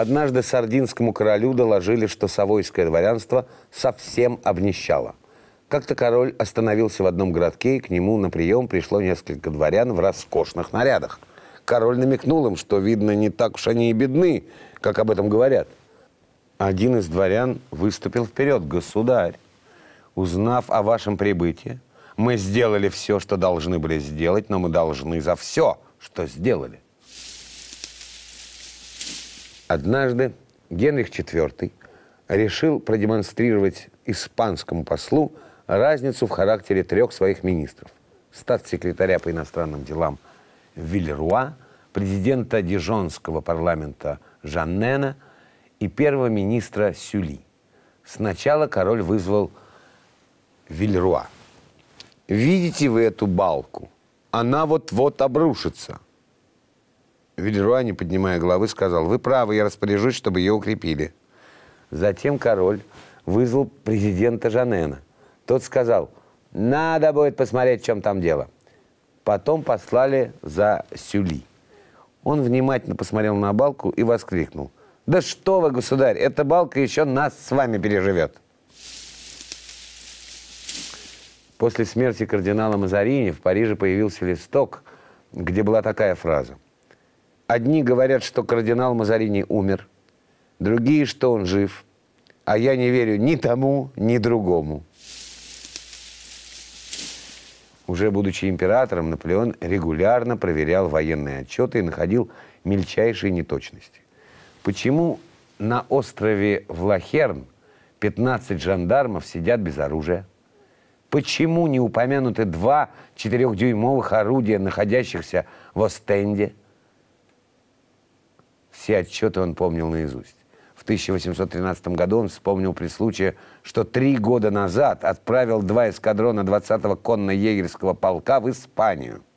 Однажды сардинскому королю доложили, что совойское дворянство совсем обнищало. Как-то король остановился в одном городке, и к нему на прием пришло несколько дворян в роскошных нарядах. Король намекнул им, что, видно, не так уж они и бедны, как об этом говорят. Один из дворян выступил вперед. «Государь, узнав о вашем прибытии, мы сделали все, что должны были сделать, но мы должны за все, что сделали. Однажды Генрих IV решил продемонстрировать испанскому послу разницу в характере трех своих министров. Статс-секретаря по иностранным делам Вильруа, президента Дижонского парламента Жаннена и первого министра Сюли. Сначала король вызвал Вильруа. «Видите вы эту балку? Она вот-вот обрушится. Вильруа, не поднимая головы, сказал, «Вы правы, я распоряжусь, чтобы ее укрепили». Затем король вызвал президента Жанена. Тот сказал, «Надо будет посмотреть, в чем там дело». Потом послали за Сюли. Он внимательно посмотрел на балку и воскликнул. «Да что вы, государь, эта балка еще нас с вами переживет!» После смерти кардинала Мазарини в Париже появился листок, где была такая фраза – Одни говорят, что кардинал Мазарини умер, другие, что он жив. А я не верю ни тому, ни другому. Уже будучи императором, Наполеон регулярно проверял военные отчеты и находил мельчайшие неточности. Почему на острове Влахерн 15 жандармов сидят без оружия? Почему не упомянуты два четырехдюймовых орудия, находящихся в Остенде – все отчеты он помнил наизусть. В 1813 году он вспомнил при случае, что три года назад отправил два эскадрона 20-го конно-егерского полка в Испанию –